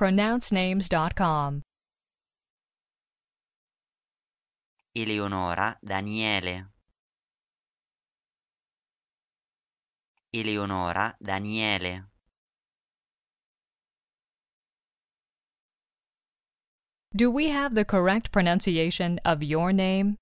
pronouncenames.com. Eleonora Daniele Eleonora Daniele Do we have the correct pronunciation of your name?